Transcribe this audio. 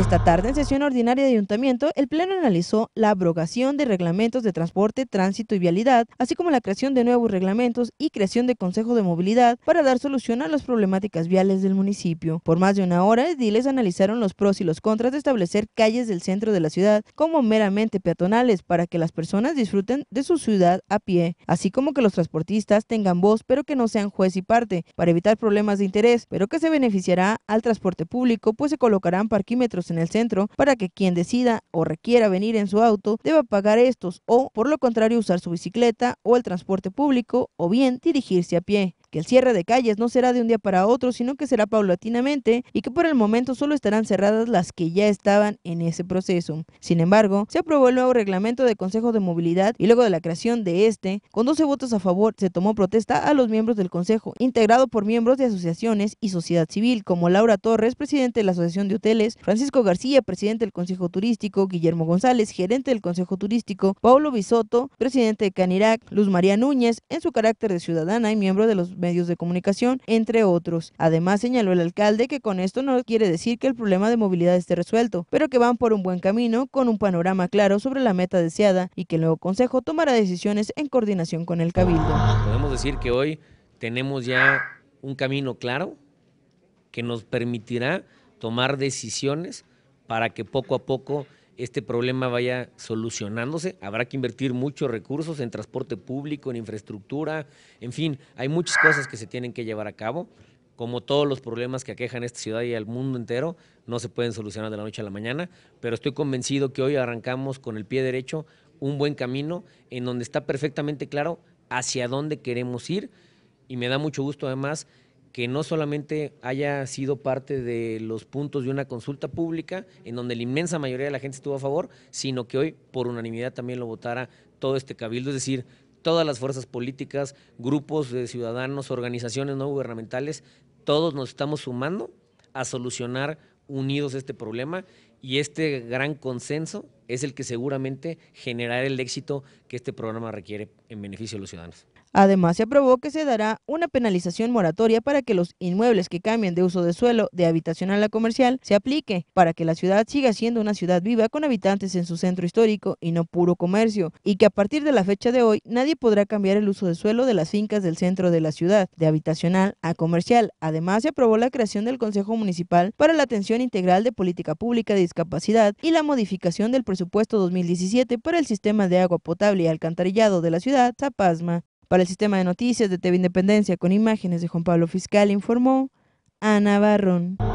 Esta tarde, en sesión ordinaria de ayuntamiento, el Pleno analizó la abrogación de reglamentos de transporte, tránsito y vialidad, así como la creación de nuevos reglamentos y creación de consejo de movilidad para dar solución a las problemáticas viales del municipio. Por más de una hora, ediles analizaron los pros y los contras de establecer calles del centro de la ciudad como meramente peatonales para que las personas disfruten de su ciudad a pie, así como que los transportistas tengan voz pero que no sean juez y parte, para evitar problemas de interés, pero que se beneficiará al transporte público, pues se colocarán parquímetros en el centro para que quien decida o requiera venir en su auto deba pagar estos o, por lo contrario, usar su bicicleta o el transporte público o bien dirigirse a pie que el cierre de calles no será de un día para otro, sino que será paulatinamente y que por el momento solo estarán cerradas las que ya estaban en ese proceso. Sin embargo, se aprobó el nuevo reglamento de Consejo de Movilidad y luego de la creación de este, con 12 votos a favor, se tomó protesta a los miembros del Consejo, integrado por miembros de asociaciones y sociedad civil, como Laura Torres, presidente de la Asociación de Hoteles, Francisco García, presidente del Consejo Turístico, Guillermo González, gerente del Consejo Turístico, Paulo Bisotto presidente de Canirac, Luz María Núñez, en su carácter de ciudadana y miembro de los medios de comunicación, entre otros. Además, señaló el alcalde que con esto no quiere decir que el problema de movilidad esté resuelto, pero que van por un buen camino con un panorama claro sobre la meta deseada y que el nuevo consejo tomará decisiones en coordinación con el cabildo. Podemos decir que hoy tenemos ya un camino claro que nos permitirá tomar decisiones para que poco a poco este problema vaya solucionándose. Habrá que invertir muchos recursos en transporte público, en infraestructura, en fin, hay muchas cosas que se tienen que llevar a cabo. Como todos los problemas que aquejan esta ciudad y al mundo entero, no se pueden solucionar de la noche a la mañana, pero estoy convencido que hoy arrancamos con el pie derecho un buen camino en donde está perfectamente claro hacia dónde queremos ir y me da mucho gusto además que no solamente haya sido parte de los puntos de una consulta pública, en donde la inmensa mayoría de la gente estuvo a favor, sino que hoy por unanimidad también lo votara todo este cabildo, es decir, todas las fuerzas políticas, grupos de ciudadanos, organizaciones no gubernamentales, todos nos estamos sumando a solucionar unidos este problema y este gran consenso es el que seguramente generará el éxito que este programa requiere en beneficio de los ciudadanos. Además, se aprobó que se dará una penalización moratoria para que los inmuebles que cambien de uso de suelo de habitacional a comercial se aplique, para que la ciudad siga siendo una ciudad viva con habitantes en su centro histórico y no puro comercio, y que a partir de la fecha de hoy nadie podrá cambiar el uso de suelo de las fincas del centro de la ciudad, de habitacional a comercial. Además, se aprobó la creación del Consejo Municipal para la Atención Integral de Política Pública de Discapacidad y la modificación del presupuesto 2017 para el sistema de agua potable y alcantarillado de la ciudad, Zapasma. Para el sistema de noticias de TV Independencia, con imágenes de Juan Pablo Fiscal, informó Ana Barrón.